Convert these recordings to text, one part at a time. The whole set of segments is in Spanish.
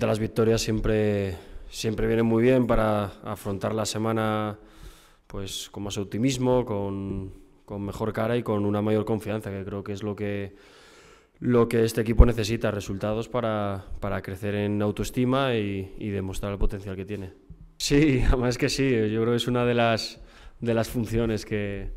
las victorias siempre, siempre vienen muy bien para afrontar la semana pues con más optimismo, con, con mejor cara y con una mayor confianza, que creo que es lo que, lo que este equipo necesita, resultados para, para crecer en autoestima y, demostrar el potencial que tiene. Sí, además que sí, yo creo que es una de las, de las funciones que,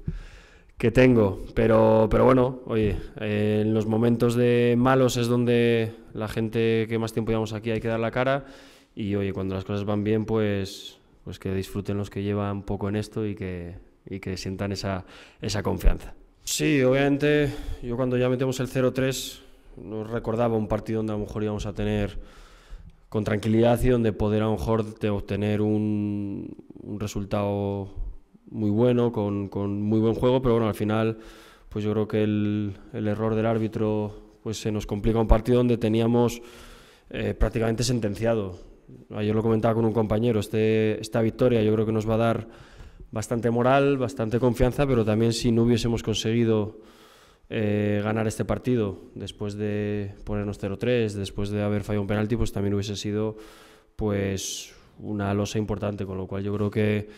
que tengo. Pero, pero bueno, oye, eh, en los momentos de malos es donde la gente que más tiempo llevamos aquí hay que dar la cara. Y oye, cuando las cosas van bien, pues, pues que disfruten los que llevan poco en esto y que, y que sientan esa, esa confianza. Sí, obviamente, yo cuando ya metemos el 0-3, nos recordaba un partido donde a lo mejor íbamos a tener con tranquilidad y donde poder a lo mejor obtener un, un resultado muy bueno, con, con, muy buen juego, pero bueno, al final, pues yo creo que el, el error del árbitro pues se nos complica un partido donde teníamos eh, prácticamente sentenciado. Ayer lo comentaba con un compañero, este, esta victoria yo creo que nos va a dar bastante moral, bastante confianza, pero también si no hubiésemos conseguido eh, ganar este partido después de ponernos 0-3, después de haber fallado un penalti, pues también hubiese sido pues una losa importante, con lo cual yo creo que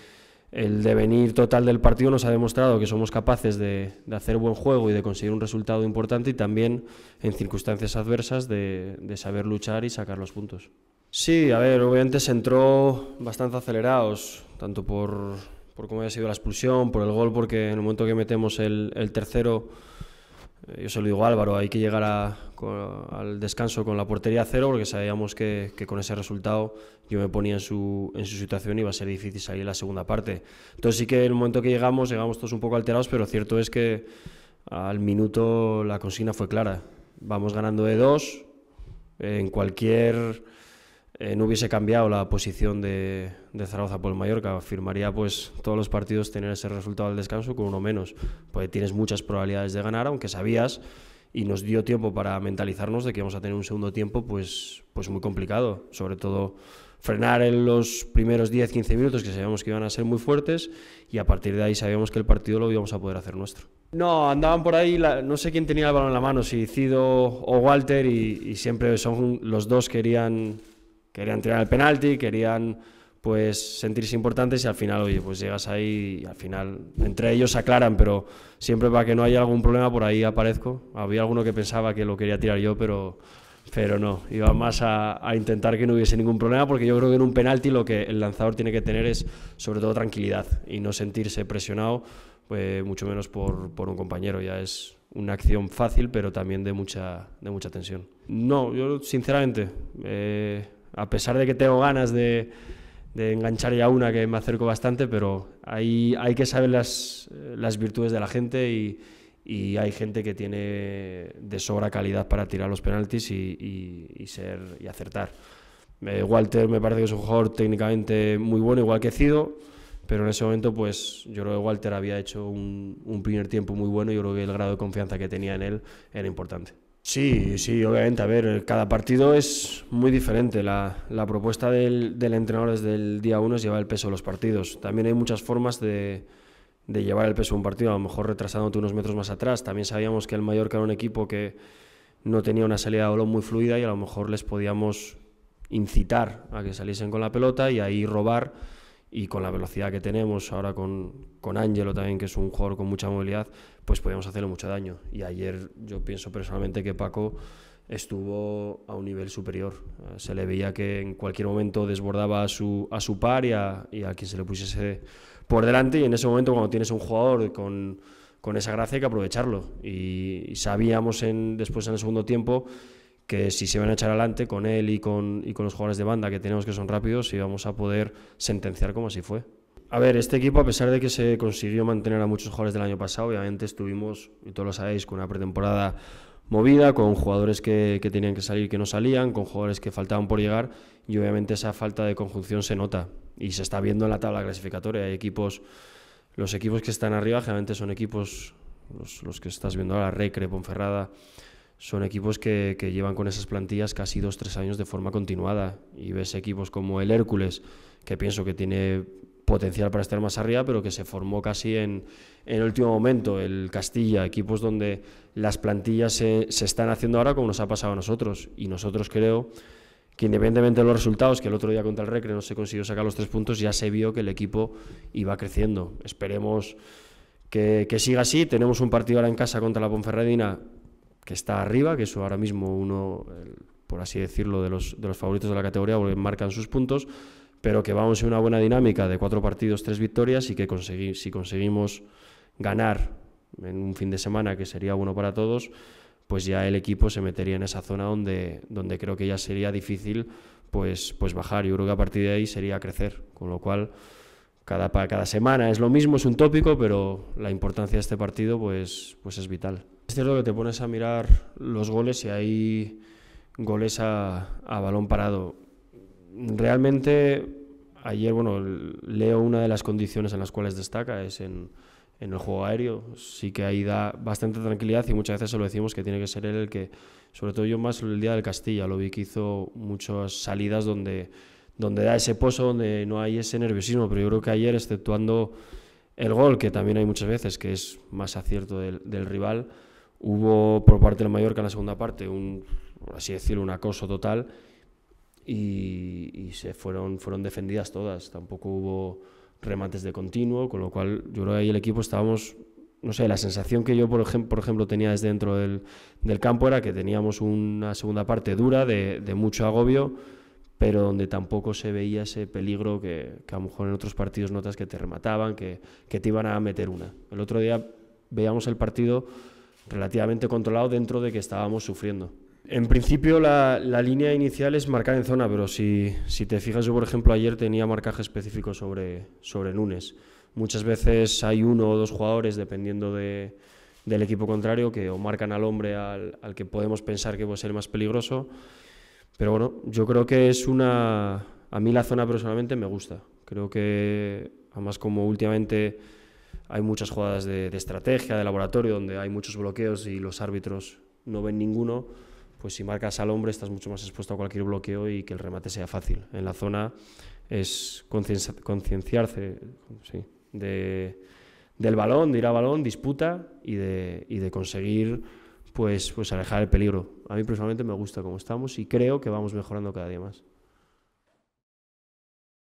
el devenir total del partido nos ha demostrado que somos capaces de, hacer buen juego y de conseguir un resultado importante y también en circunstancias adversas de, saber luchar y sacar los puntos. Sí, a ver, obviamente se entró bastante acelerados, tanto por, cómo había sido la expulsión, por el gol, porque en el momento que metemos el tercero eh, yo se lo digo a Álvaro, hay que llegar al descanso con la portería a cero porque sabíamos que, con ese resultado yo me ponía en su, en su situación y iba a ser difícil salir la segunda parte. Entonces sí que en el momento que llegamos, llegamos todos un poco alterados, pero cierto es que al minuto la consigna fue clara. Vamos ganando de dos, en cualquier eh, no hubiese cambiado la posición de, Zaragoza por el Mallorca. Firmaría pues todos los partidos tener ese resultado al descanso con uno menos. Pues tienes muchas probabilidades de ganar, aunque sabías y nos dio tiempo para mentalizarnos de que íbamos a tener un segundo tiempo pues, pues muy complicado. Sobre todo frenar en los primeros 10-15 minutos que sabíamos que iban a ser muy fuertes y a partir de ahí sabíamos que el partido lo íbamos a poder hacer nuestro. No, andaban por ahí, no sé quién tenía el balón en la mano, si Cido o Walter y, siempre son los dos querían querían tirar el penalti, querían pues sentirse importantes y al final, oye, pues llegas ahí y al final entre ellos aclaran, pero siempre para que no haya algún problema por ahí aparezco. Había alguno que pensaba que lo quería tirar yo, pero, pero no, iba más a, intentar que no hubiese ningún problema porque yo creo que en un penalti lo que el lanzador tiene que tener es sobre todo tranquilidad y no sentirse presionado, pues, mucho menos por, por un compañero, ya es una acción fácil, pero también de mucha, de mucha tensión. No, yo sinceramente... Eh, a pesar de que tengo ganas de, enganchar ya una que me acerco bastante, pero hay, que saber las, virtudes de la gente y, hay gente que tiene de sobra calidad para tirar los penaltis y, ser y acertar. Eh, Walter me parece que es un jugador técnicamente muy bueno, igual que Cido, pero en ese momento pues yo creo que Walter había hecho un, un primer tiempo muy bueno y yo creo que el grado de confianza que tenía en él era importante. Sí, sí, obviamente. A ver, cada partido es muy diferente. La, propuesta del, entrenador desde el día uno es llevar el peso de los partidos. También hay muchas formas de, llevar el peso a un partido, a lo mejor retrasándote unos metros más atrás. También sabíamos que el Mallorca era un equipo que no tenía una salida de gol muy fluida y a lo mejor les podíamos incitar a que saliesen con la pelota y ahí robar y con la velocidad que tenemos ahora con, con Angelo también, que es un jugador con mucha movilidad, pues podíamos hacerle mucho daño. Y ayer yo pienso personalmente que Paco estuvo a un nivel superior. Eh, se le veía que en cualquier momento desbordaba a su, a su par y a, y quien se le pusiese por delante y en ese momento cuando tienes un jugador con, esa gracia hay que aprovecharlo. Y, y sabíamos en, después en el segundo tiempo que si se van a echar adelante con él y con, y con los jugadores de banda que tenemos que son rápidos, y vamos a poder sentenciar como así fue. A ver, este equipo, a pesar de que se consiguió mantener a muchos jugadores del año pasado, obviamente estuvimos, y todos lo sabéis, con una pretemporada movida, con jugadores que, tenían que salir y que no salían, con jugadores que faltaban por llegar, y obviamente esa falta de conjunción se nota y se está viendo en la tabla clasificatoria. Hay equipos, los equipos que están arriba generalmente son equipos, los, los que estás viendo ahora, Recre, Ponferrada, son equipos que, llevan con esas plantillas casi dos, tres años de forma continuada. Y ves equipos como el Hércules, que pienso que tiene potencial para estar más arriba, pero que se formó casi en, en el último momento, el Castilla, equipos donde las plantillas se, están haciendo ahora como nos ha pasado a nosotros. Y nosotros creo que independientemente de los resultados, que el otro día contra el Recre no se consiguió sacar los tres puntos, ya se vio que el equipo iba creciendo. Esperemos que, que siga así. Tenemos un partido ahora en casa contra la Ponferradina que está arriba, que es ahora mismo uno, por así decirlo, de los, de los favoritos de la categoría, porque marcan sus puntos, pero que vamos en una buena dinámica de cuatro partidos, tres victorias y que si conseguimos ganar en un fin de semana que sería bueno para todos, pues ya el equipo se metería en esa zona donde, donde creo que ya sería difícil pues, pues bajar. Yo creo que a partir de ahí sería crecer, con lo cual cada, cada semana es lo mismo, es un tópico, pero la importancia de este partido pues, pues es vital cierto que te pones a mirar los goles y hay goles a, balón parado. Realmente ayer, bueno, leo una de las condiciones en las cuales destaca es en, en el juego aéreo. Sí que ahí da bastante tranquilidad y muchas veces se lo decimos que tiene que ser él el que, sobre todo yo más el día del Castilla, lo vi que hizo muchas salidas donde, donde da ese pozo, donde no hay ese nerviosismo, pero yo creo que ayer, exceptuando el gol, que también hay muchas veces, que es más acierto del, del rival, Hubo por parte del Mallorca en la segunda parte un, así decirlo, un acoso total y, se fueron, fueron defendidas todas. Tampoco hubo remates de continuo, con lo cual yo creo que ahí el equipo estábamos, no sé, la sensación que yo por, ejemplo, por ejemplo tenía desde dentro del, campo era que teníamos una segunda parte dura, de, mucho agobio, pero donde tampoco se veía ese peligro que, a lo mejor en otros partidos notas que te remataban, que, que te iban a meter una. El otro día veíamos el partido relativamente controlado dentro de que estábamos sufriendo. En principio la, línea inicial es marcar en zona, pero si, te fijas yo por ejemplo ayer tenía marcaje específico sobre, sobre Nunes. Muchas veces hay uno o dos jugadores, dependiendo del equipo contrario, que o marcan al hombre al, al que podemos pensar que puede ser más peligroso. Pero bueno, yo creo que es una... A mí la zona personalmente me gusta. Creo que, además como últimamente hay muchas jugadas de, estrategia, de laboratorio, donde hay muchos bloqueos y los árbitros no ven ninguno pues si marcas al hombre estás mucho más expuesto a cualquier bloqueo y que el remate sea fácil. En la zona es concienciarse del balón, de ir a balón, disputa y de, conseguir pues, pues alejar el peligro. A mí personalmente me gusta cómo estamos y creo que vamos mejorando cada día más.